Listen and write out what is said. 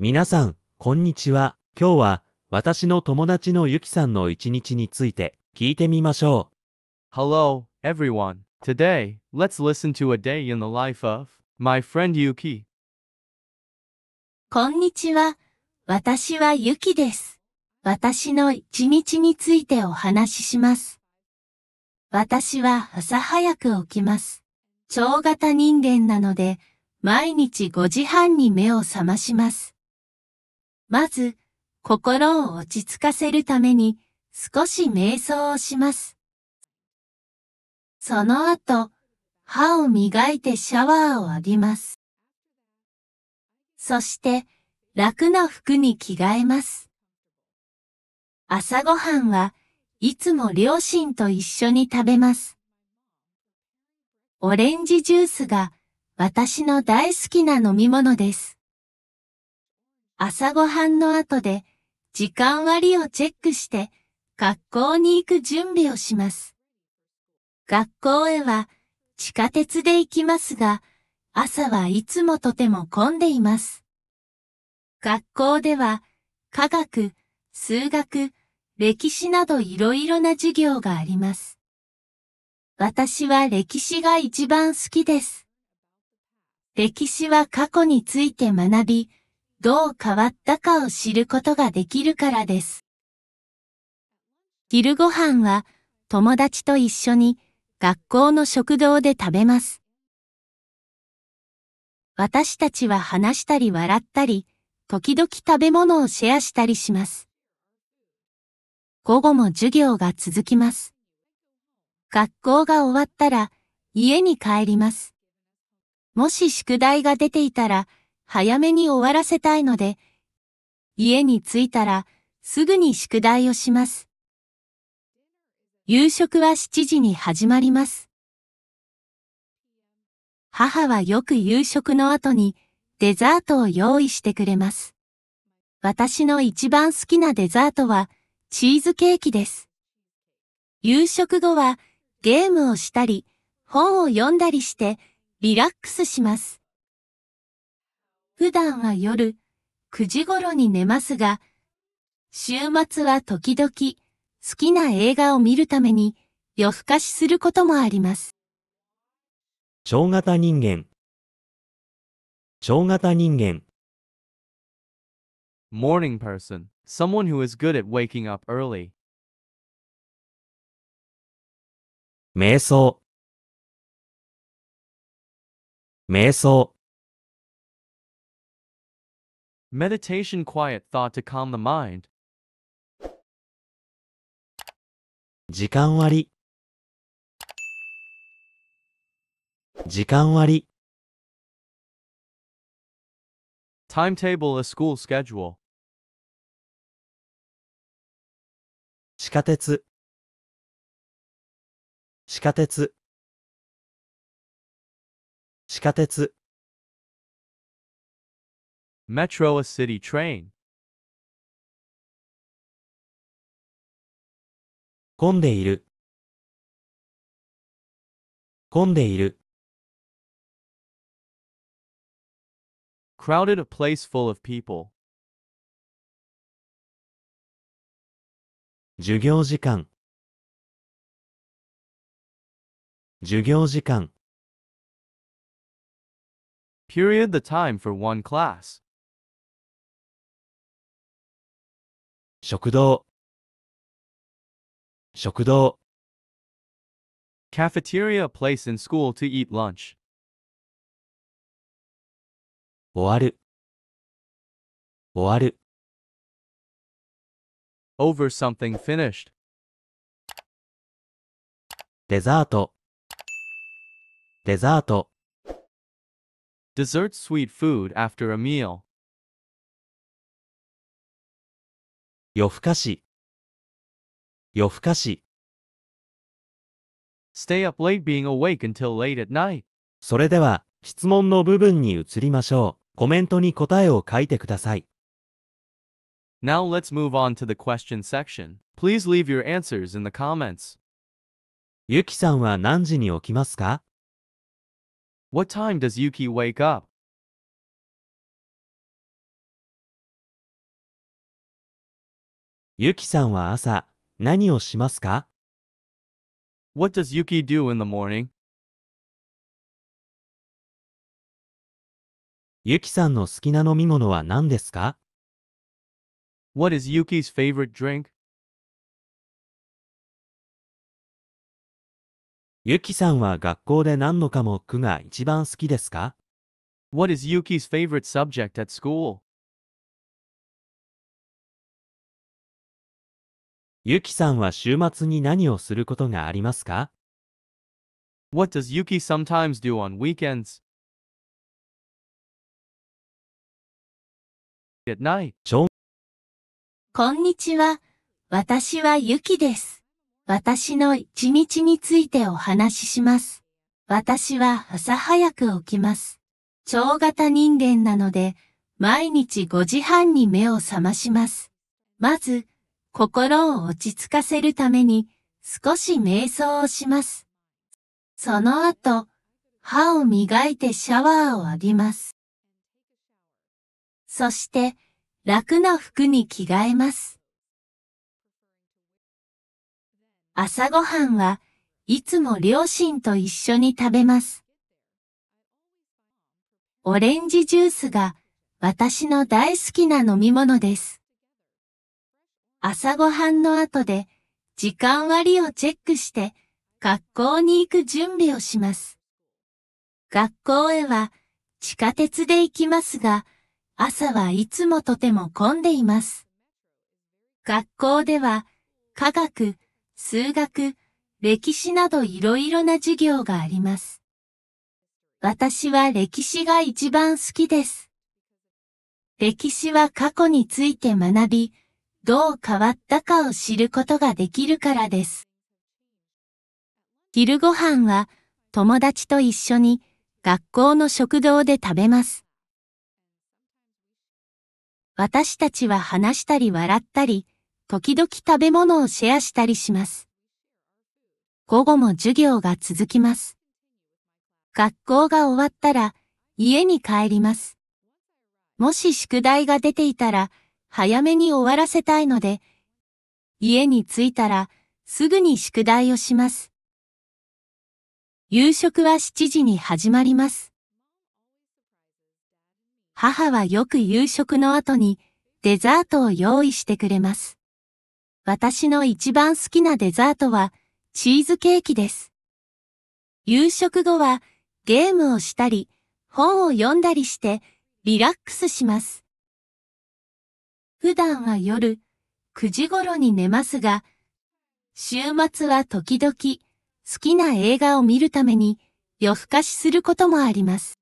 皆さん、こんにちは。今日は、私の友達のゆきさんの一日について聞いてみましょう。Hello, everyone. Today, let's listen to a day in the life of my friend Yuki. こんにちは。私はゆきです。私の一日についてお話しします。私は朝早く起きます。超型人間なので、毎日5時半に目を覚まします。まず、心を落ち着かせるために少し瞑想をします。その後、歯を磨いてシャワーを浴びます。そして、楽な服に着替えます。朝ごはんはいつも両親と一緒に食べます。オレンジジュースが私の大好きな飲み物です。朝ごはんの後で、時間割をチェックして、学校に行く準備をします。学校へは地下鉄で行きますが、朝はいつもとても混んでいます。学校では、科学、数学、歴史などいろいろな授業があります。私は歴史が一番好きです。歴史は過去について学び、どう変わったかを知ることができるからです。昼ご飯は友達と一緒に学校の食堂で食べます。私たちは話したり笑ったり、時々食べ物をシェアしたりします。午後も授業が続きます。学校が終わったら家に帰ります。もし宿題が出ていたら早めに終わらせたいので、家に着いたらすぐに宿題をします。夕食は7時に始まります。母はよく夕食の後にデザートを用意してくれます。私の一番好きなデザートはチーズケーキです。夕食後はゲームをしたり本を読んだりしてリラックスします。普段は夜9時頃に寝ますが、週末は時々好きな映画を見るために夜更かしすることもあります。超型人間超型人間 Morning person, someone who is good at waking up early. 瞑想瞑想 Meditation quiet thought to calm the mind. 時間割時間割 Timetable a school schedule. 地下鉄地下鉄地下鉄 Metro a city train. 混んでいる混んでいる Crowded a place full of people. 授業時間授業時間 Period the time for one class. 食堂食堂 Cafeteria place in school to eat lunch. 終わる終わる Over something finished. デザートデザート Dessert sweet food after a meal. 夜更かし夜更かし Stay up late being awake until late at night. それでは質問の部分に移りましょう。コメントに答えを書いてください。Now let's move on to the question section. Please leave your answers in the comments. ゆきさんは何時に起きますか What time does Yuki wake up? ゆきさんは朝、何をしますか ?What does Yuki do in the morning? ゆきさんの好きな飲み物は何ですか ?What is Yuki's favorite drink? ゆきさんは学校で何の科目が一番好きですか ?What is Yuki's favorite subject at school? ゆきさんは週末に何をすることがありますか What does Yuki sometimes do on weekends? At night. こんにちは。私はゆきです。私の一日についてお話しします。私は朝早く起きます。超型人間なので、毎日5時半に目を覚まします。まず、心を落ち着かせるために少し瞑想をします。その後、歯を磨いてシャワーを浴びます。そして、楽な服に着替えます。朝ごはんはいつも両親と一緒に食べます。オレンジジュースが私の大好きな飲み物です。朝ごはんの後で、時間割をチェックして、学校に行く準備をします。学校へは地下鉄で行きますが、朝はいつもとても混んでいます。学校では、科学、数学、歴史などいろいろな授業があります。私は歴史が一番好きです。歴史は過去について学び、どう変わったかを知ることができるからです。昼ご飯は友達と一緒に学校の食堂で食べます。私たちは話したり笑ったり、時々食べ物をシェアしたりします。午後も授業が続きます。学校が終わったら家に帰ります。もし宿題が出ていたら、早めに終わらせたいので、家に着いたらすぐに宿題をします。夕食は7時に始まります。母はよく夕食の後にデザートを用意してくれます。私の一番好きなデザートはチーズケーキです。夕食後はゲームをしたり本を読んだりしてリラックスします。普段は夜9時頃に寝ますが、週末は時々好きな映画を見るために夜更かしすることもあります。